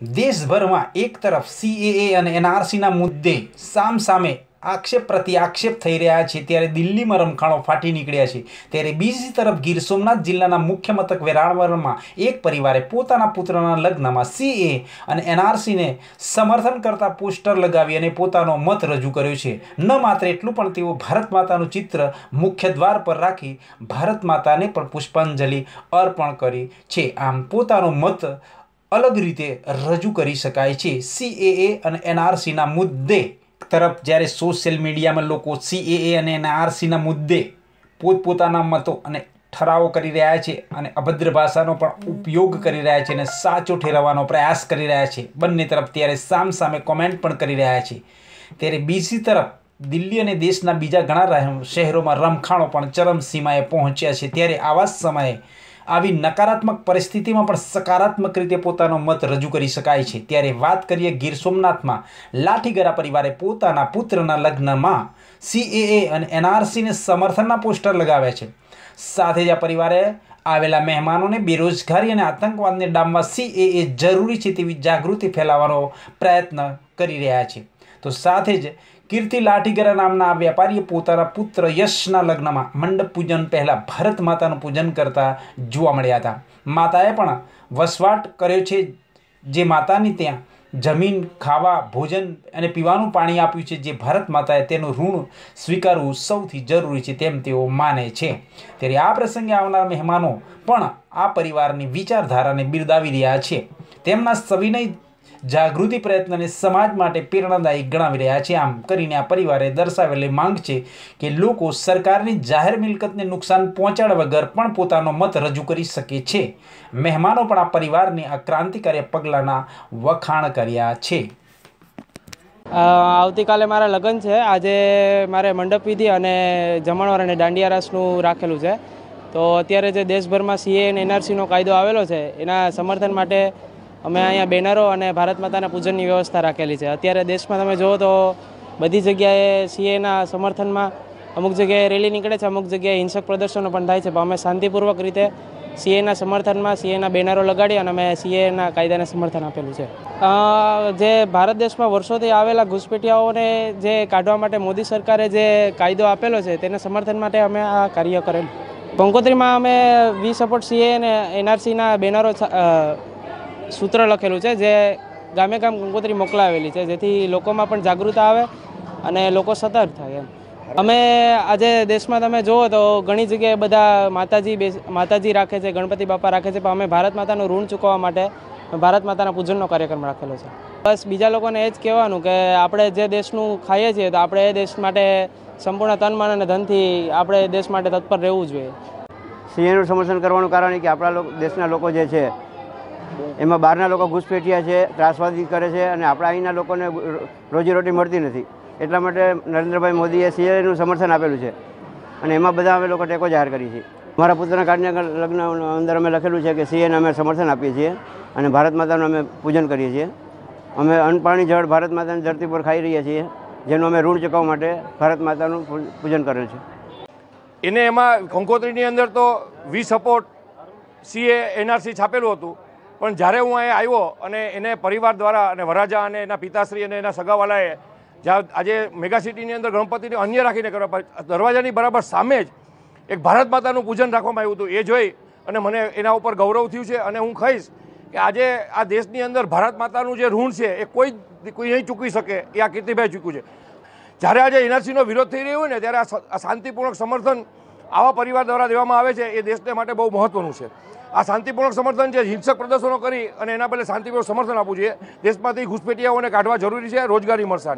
દેશભરમાં એક તરફ સીએએ અને એનઆરસીના મુદ્દે સામ સામે આક્ષેપ પ્રતિ આક્ષેપ થઈ રહ્યા છે ત્યારે દિલ્હીમાં રમખાણો ફાટી નીકળ્યા છે ત્યારે બીજી તરફ ગીર સોમનાથ જિલ્લાના મુખ્ય મથક વેરાણવરમાં એક પરિવારે પોતાના પુત્રના લગ્નમાં સીએ અને એનઆરસીને સમર્થન કરતા પોસ્ટર લગાવી અને પોતાનો મત રજૂ કર્યો છે ન માત્ર એટલું પણ તેઓ ભારત માતાનું ચિત્ર મુખ્ય દ્વાર પર રાખી ભારત માતાને પણ પુષ્પાંજલિ અર્પણ કરી છે આમ પોતાનો મત અલગ રીતે રજૂ કરી શકાય છે સીએએ અને એનઆરસીના મુદ્દે તરફ જ્યારે સોશિયલ મીડિયામાં લોકો સીએએ અને એનઆરસીના મુદ્દે પોતપોતાના મતો અને ઠરાવો કરી રહ્યા છે અને અભદ્ર ભાષાનો પણ ઉપયોગ કરી રહ્યા છે અને સાચો ઠેરવવાનો પ્રયાસ કરી રહ્યા છે બંને તરફ ત્યારે સામ સામે કોમેન્ટ પણ કરી રહ્યા છે ત્યારે બીજી તરફ દિલ્હી અને દેશના બીજા ઘણા શહેરોમાં રમખાણો પણ ચરમસીમાએ પહોંચ્યા છે ત્યારે આવા જ સમયે આવી નકારાત્મક પરિસ્થિતિમાં પણ સકારાત્મક રીતે પોતાનો મત રજૂ કરી શકાય છે ત્યારે વાત કરીએ ગીર સોમનાથમાં લાઠીગરા પરિવારે પોતાના પુત્રના લગ્નમાં સીએએ અને એનઆરસીને સમર્થનના પોસ્ટર લગાવ્યા છે સાથે જ આ પરિવારે આવેલા મહેમાનોને બેરોજગારી અને આતંકવાદને ડામવા સીએએ જરૂરી છે તેવી જાગૃતિ ફેલાવવાનો પ્રયત્ન કરી રહ્યા છે તો સાથે જ કીર્તિ લાઠીગરા નામના આ વેપારીએ પોતાના પુત્ર યશના લગ્નમાં મંડપ પૂજન પહેલાં ભારત માતાનું પૂજન કરતા જોવા મળ્યા હતા માતાએ પણ વસવાટ કર્યો છે જે માતાની ત્યાં જમીન ખાવા ભોજન અને પીવાનું પાણી આપ્યું છે જે ભરત માતાએ તેનું ઋણ સ્વીકારવું સૌથી જરૂરી છે તેમ તેઓ માને છે ત્યારે આ પ્રસંગે આવનાર મહેમાનો પણ આ પરિવારની વિચારધારાને બિરદાવી રહ્યા છે તેમના સવિનય જાગૃતિ પ્રયત્નને સમાજ માટે પ્રેરણાદાયી ગણાવી રહ્યા છે આમ કરીને આ પરિવારે દર્શાવેલી માંગ છે કે લોકો સરકારની જાહેર મિલકતને નુકસાન પહોંચાડ્યા વગર પણ પોતાનો મત રજૂ કરી શકે છે મહેમાનો પણ આ પરિવારને આ ક્રાંતિકારી પગલાંના વખાણ કર્યા છે આવતીકાલે મારા લગ્ન છે આજે મારે મંડપ વિધિ અને જમણવાર અને દાંડિયા રાસનું રાખેલું છે તો અત્યારે જે દેશભરમાં સીએ અને એનઆરસીનો કાયદો આવેલો છે એના સમર્થન માટે અમે અહીંયા બેનરો અને ભારત માતાના પૂજનની વ્યવસ્થા રાખેલી છે અત્યારે દેશમાં તમે જુઓ તો બધી જગ્યાએ સીએના સમર્થનમાં અમુક જગ્યાએ રેલી નીકળે છે અમુક જગ્યાએ હિંસક પ્રદર્શનો પણ થાય છે પણ અમે શાંતિપૂર્વક રીતે સીએના સમર્થનમાં સીએના બેનરો લગાડી અને અમે સીએના કાયદાને સમર્થન આપેલું છે જે ભારત દેશમાં વર્ષોથી આવેલા ઘૂસપેટિયાઓને જે કાઢવા માટે મોદી સરકારે જે કાયદો આપેલો છે તેના સમર્થન માટે અમે આ કાર્ય કરેલું પંકોત્રીમાં અમે વી સપોર્ટ સીએ અને એનઆરસીના બેનરો સૂત્ર લખેલું છે જે ગામે ગામ કંકોત્રી મોકલાવેલી છે જેથી લોકોમાં પણ જાગૃતતા આવે અને લોકો સતર્ક થાય એમ અમે આજે દેશમાં તમે જુઓ તો ઘણી જગ્યાએ બધા માતાજી માતાજી રાખે છે ગણપતિ બાપા રાખે છે પણ અમે ભારત માતાનું ઋણ ચૂકવવા માટે ભારત માતાના પૂજનનો કાર્યક્રમ રાખેલો છે બસ બીજા લોકોને એ જ કહેવાનું કે આપણે જે દેશનું ખાઈએ છીએ તો આપણે એ દેશ માટે સંપૂર્ણ તનમાન અને ધનથી આપણે દેશ માટે તત્પર રહેવું જોઈએ સિંહનું સમર્થન કરવાનું કારણ કે આપણા દેશના લોકો જે છે એમાં બહારના લોકો ઘૂસપેઠિયા છે ત્રાસવાદી કરે છે અને આપણા અહીંના લોકોને રોજીરોટી મળતી નથી એટલા માટે નરેન્દ્રભાઈ મોદીએ સીએનું સમર્થન આપેલું છે અને એમાં બધા અમે લોકો ટેકો જાહેર કરી છે મારા પુત્રના કાર્ડની લગ્ન અંદર અમે લખેલું છે કે સીએને અમે સમર્થન આપીએ છીએ અને ભારત માતાનું અમે પૂજન કરીએ છીએ અમે અન્ન જળ ભારત માતાની ધરતી પર ખાઈ રહ્યા છીએ જેનું અમે ઋણ ચૂકવવા માટે ભારત માતાનું પૂજન કરેલ છે એને એમાં કંકોત્રીની અંદર તો વી સપોર્ટ સીએ એનઆરસી છાપેલું હતું પણ જ્યારે હું અહીંયા આવ્યો અને એને પરિવાર દ્વારા અને વરાજા અને એના પિતાશ્રી અને એના સગાવાલાએ જ્યાં આજે મેગાસિટીની અંદર ગણપતિને અન્ય રાખીને કરવા દરવાજાની બરાબર સામે જ એક ભારત માતાનું પૂજન રાખવામાં આવ્યું હતું એ જોઈ અને મને એના ઉપર ગૌરવ થયું છે અને હું કહીશ કે આજે આ દેશની અંદર ભારત માતાનું જે ઋણ છે એ કોઈ કોઈ નહીં ચૂકવી શકે એ આ કીર્તિભાઈ ચૂક્યું છે જ્યારે આજે એનઆરસીનો વિરોધ થઈ રહ્યો હોય ને ત્યારે આ શાંતિપૂર્વક સમર્થન આવા પરિવાર દ્વારા દેવામાં આવે છે એ દેશને માટે બહુ મહત્વનું છે આ શાંતિપૂર્વક સમર્થન છે હિંસક પ્રદર્શનો કરી અને એના બદલે શાંતિપૂર્ણ સમર્થન આપવું જોઈએ દેશમાંથી ઘૂસપેટિયાઓને કાઢવા જરૂરી છે રોજગારી મળશે